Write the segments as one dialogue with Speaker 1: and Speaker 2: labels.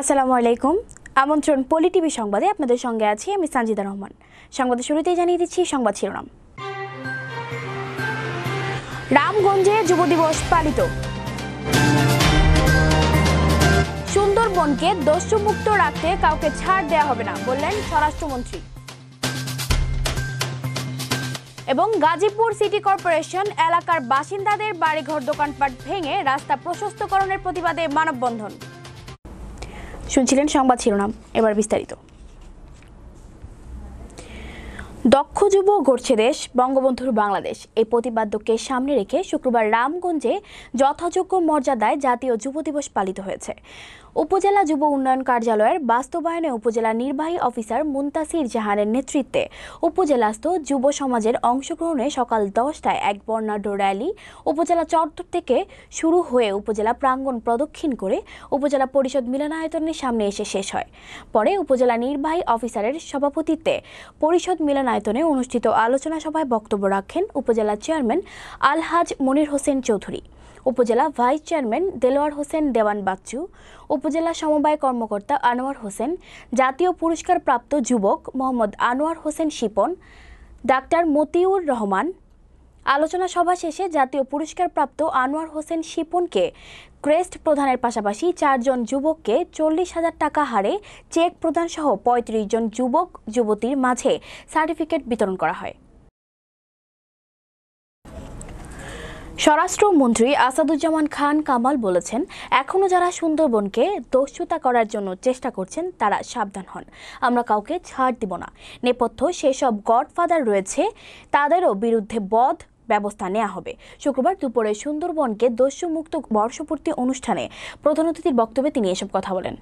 Speaker 1: আসসালামু আলাইকুম আমন্ত্রণ পলি টিভি সংবাদে আপনাদের সঙ্গে আছি আমি সানজিদা রহমান সংবাদের শুরুতেই জানিয়ে দিচ্ছি সংবাদ শিরোনাম রামগঞ্জে যুব দিবস পালিত সুন্দরবনকে দস্যুমুক্ত রাখতে কাউকে ছাড় দেয়া হবে না বললেন স্বরাষ্ট্রমন্ত্রী এবং গাজীপুর সিটি কর্পোরেশন এলাকার বাসিন্দাদের বাড়িঘর দোকানপাট ভেঙে রাস্তা প্রশস্তকরণের প্রতিবাদে মানববন্ধন শুনছিলেন সংবাদ শিরোনাম এবার বিস্তারিত দক্ষ যুব গড়ছে দেশ বঙ্গবন্ধুর বাংলাদেশ এই প্রতিপাদ্যকে সামনে রেখে শুক্রবার রামগঞ্জে যথাযোগ্য মর্যাদায় জাতীয় যুব দিবস পালিত হয়েছে উপজেলা যুব উন্নয়ন কার্যালয়ের বাস্তবায়নে উপজেলা নির্বাহী অফিসার মুন্তাসির জাহানের নেতৃত্বে উপজেলাস্থ যুব সমাজের অংশগ্রহণে সকাল দশটায় এক বর্ণাঢ্য র্যালি উপজেলা চত্বর থেকে শুরু হয়ে উপজেলা প্রাঙ্গণ প্রদক্ষিণ করে উপজেলা পরিষদ মিলনায়তনের সামনে এসে শেষ হয় পরে উপজেলা নির্বাহী অফিসারের সভাপতিত্বে পরিষদ মিলনায় মিলনায়তনে অনুষ্ঠিত আলোচনা সভায় বক্তব্য রাখেন উপজেলা চেয়ারম্যান আলহাজ মনির হোসেন চৌধুরী উপজেলা ভাইস চেয়ারম্যান দেলোয়ার হোসেন দেওয়ান বাচ্চু উপজেলা সমবায় কর্মকর্তা আনোয়ার হোসেন জাতীয় পুরস্কার প্রাপ্ত যুবক মোহাম্মদ আনোয়ার হোসেন শিপন ডাক্তার মতিউর রহমান আলোচনা সভা শেষে জাতীয় পুরস্কারপ্রাপ্ত আনোয়ার হোসেন শিপনকে ক্রেস্ট প্রদানের পাশাপাশি চারজন যুবককে চল্লিশ হাজার টাকা হারে চেক প্রদানসহ পঁয়ত্রিশ জন যুবক যুবতীর মাঝে সার্টিফিকেট বিতরণ করা হয় স্বরাষ্ট্রমন্ত্রী আসাদুজ্জামান খান কামাল বলেছেন এখনও যারা সুন্দরবনকে দস্যুতা করার জন্য চেষ্টা করছেন তারা সাবধান হন আমরা কাউকে ছাড় দিব না নেপথ্য সেসব গডফাদার রয়েছে তাদেরও বিরুদ্ধে বধ ব্যবস্থা নেওয়া হবে শুক্রবার দুপুরে সুন্দরবনকে দস্যুমুক্ত বর্ষপূর্তি অনুষ্ঠানে প্রধান অতিথির বক্তব্যে তিনি এসব কথা বলেন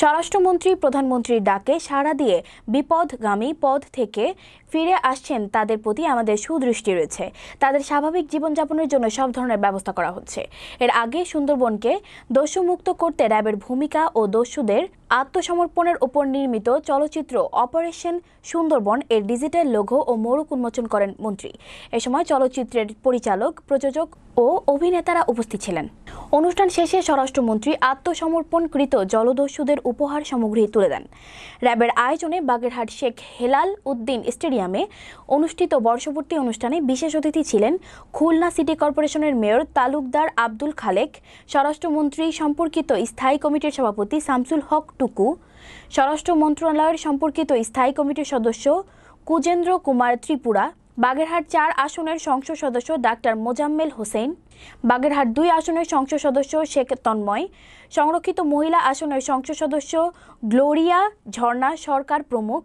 Speaker 1: স্বরাষ্ট্রমন্ত্রী প্রধানমন্ত্রীর ডাকে সাড়া দিয়ে বিপদগামী পদ থেকে ফিরে আসছেন তাদের প্রতি আমাদের সুদৃষ্টি রয়েছে তাদের স্বাভাবিক জীবনযাপনের জন্য সব ধরনের ব্যবস্থা করা হচ্ছে এর আগে সুন্দরবনকে দস্যুমুক্ত করতে র্যাবের ভূমিকা ও দস্যুদের আত্মসমর্পণের উপর নির্মিত চলচ্চিত্র অপারেশন সুন্দরবন এর ডিজিটাল লঘু ও মোড়ক উন্মোচন করেন মন্ত্রী এ সময় চলচ্চিত্র চলচ্চিত্রের পরিচালক প্রযোজক ও অভিনেতারা উপস্থিত ছিলেন অনুষ্ঠান শেষে স্বরাষ্ট্রমন্ত্রী আত্মসমর্পণকৃত জলদস্যুদের উপহার সামগ্রী তুলে দেন র্যাবের আয়োজনে বাগেরহাট শেখ হেলাল উদ্দিন স্টেডিয়ামে অনুষ্ঠিত বর্ষপূর্তি অনুষ্ঠানে বিশেষ অতিথি ছিলেন খুলনা সিটি কর্পোরেশনের মেয়র তালুকদার আব্দুল খালেক স্বরাষ্ট্রমন্ত্রী সম্পর্কিত স্থায়ী কমিটির সভাপতি শামসুল হক টুকু স্বরাষ্ট্র মন্ত্রণালয়ের সম্পর্কিত স্থায়ী কমিটির সদস্য কুজেন্দ্র কুমার ত্রিপুরা বাগেরহাট চার আসনের সংসদ সদস্য ডাক্তার মোজাম্মেল হোসেন বাগেরহাট দুই আসনের সংসদ সদস্য শেখ তন্ময় সংরক্ষিত মহিলা আসনের সংসদ সদস্য গ্লোরিয়া ঝর্ণা সরকার প্রমুখ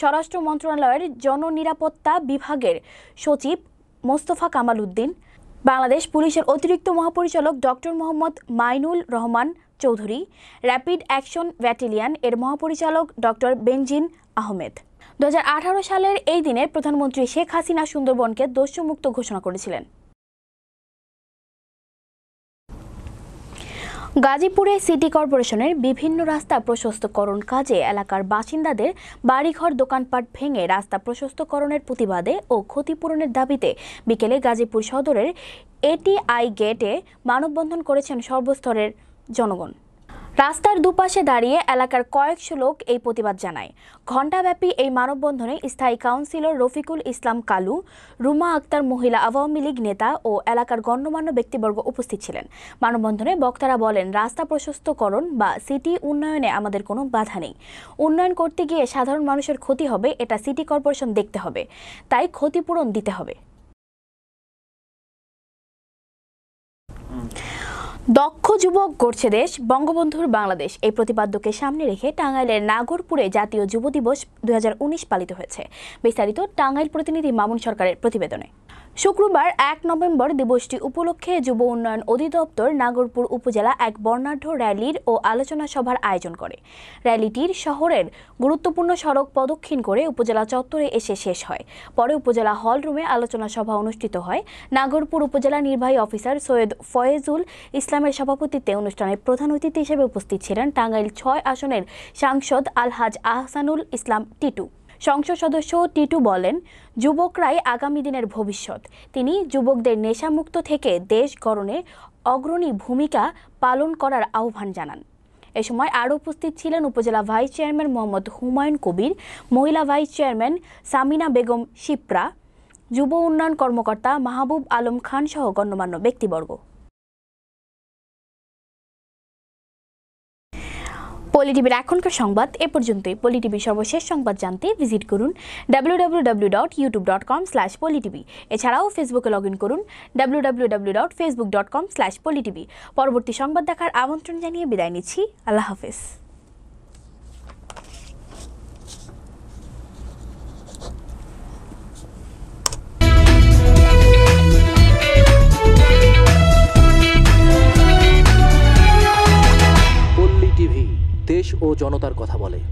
Speaker 1: স্বরাষ্ট্র মন্ত্রণালয়ের জননিরাপত্তা বিভাগের সচিব মোস্তফা কামাল উদ্দিন বাংলাদেশ পুলিশের অতিরিক্ত মহাপরিচালক doctor Mohammad Mainul Rahman Chowdhury rapid action battalion এর মহাপরিচালক ডক্টর বেনজিন আহমেদ দু সালের এই দিনে প্রধানমন্ত্রী শেখ হাসিনা সুন্দরবনকে দস্যুমুক্ত ঘোষণা করেছিলেন গাজীপুরে সিটি কর্পোরেশনের বিভিন্ন রাস্তা প্রশস্তকরণ কাজে এলাকার বাসিন্দাদের বাড়িঘর দোকানপাট ভেঙে রাস্তা প্রশস্তকরণের প্রতিবাদে ও ক্ষতিপূরণের দাবিতে বিকেলে গাজীপুর সদরের এটিআই গেটে মানববন্ধন করেছেন সর্বস্তরের জনগণ রাস্তার দুপাশে দাঁড়িয়ে এলাকার কয়েকশো লোক এই প্রতিবাদ জানায় ঘণ্টাব্যাপী এই মানববন্ধনে স্থায়ী কাউন্সিলর রফিকুল ইসলাম কালু রুমা আক্তার মহিলা আওয়ামী লীগ নেতা ও এলাকার গণ্যমান্য ব্যক্তিবর্গ উপস্থিত ছিলেন মানববন্ধনে বক্তারা বলেন রাস্তা প্রশস্তকরণ বা সিটি উন্নয়নে আমাদের কোনো বাধা নেই উন্নয়ন করতে গিয়ে সাধারণ মানুষের ক্ষতি হবে এটা সিটি কর্পোরেশন দেখতে হবে তাই ক্ষতিপূরণ দিতে হবে দক্ষ যুবক গড়ছে দেশ বঙ্গবন্ধুর বাংলাদেশ এই প্রতিপাদ্যকে সামনে রেখে টাঙ্গাইলের নাগরপুরে জাতীয় যুব দিবস দু পালিত হয়েছে বিস্তারিত টাঙ্গাইল প্রতিনিধি মামুন সরকারের প্রতিবেদনে শুক্রবার এক নভেম্বর দিবসটি উপলক্ষে যুব উন্নয়ন অধিদপ্তর নাগরপুর উপজেলা এক বর্ণাঢ্য র্যালির ও আলোচনা সভার আয়োজন করে র্যালিটির শহরের গুরুত্বপূর্ণ সড়ক প্রদক্ষিণ করে উপজেলা চত্বরে এসে শেষ হয় পরে উপজেলা হল রুমে আলোচনা সভা অনুষ্ঠিত হয় নাগরপুর উপজেলা নির্বাহী অফিসার সৈয়দ ফয়েজুল ইসলামের সভাপতিত্বে অনুষ্ঠানে প্রধান অতিথি হিসেবে উপস্থিত ছিলেন টাঙ্গাইল ছয় আসনের সাংসদ আলহাজ আহসানুল ইসলাম টিটু সংসদ সদস্য টিটু বলেন যুবকরাই আগামী দিনের ভবিষ্যৎ তিনি যুবকদের নেশামুক্ত থেকে দেশ গড়নে অগ্রণী ভূমিকা পালন করার আহ্বান জানান এ সময় আরও উপস্থিত ছিলেন উপজেলা ভাইস চেয়ারম্যান মোহাম্মদ হুমায়ুন কবির মহিলা ভাইস চেয়ারম্যান সামিনা বেগম শিপ্রা যুব উন্নয়ন কর্মকর্তা মাহবুব আলম খান সহ গণ্যমান্য ব্যক্তিবর্গ পলিটিভির এখনকার সংবাদ এ পর্যন্তই পলিটিভির সর্বশেষ সংবাদ জানতে ভিজিট করুন W W YouTube dot com slash PoliTV এছাড়াও ফেসবুকে লগ ইন করুন W W Facebook dot com slash PoliTV পরবর্তী সংবাদ দেখার আমন্ত্রণ জানিয়ে বিদায় নিচ্ছি আল্লাহ হাফেজ ও জনতার কথা বলে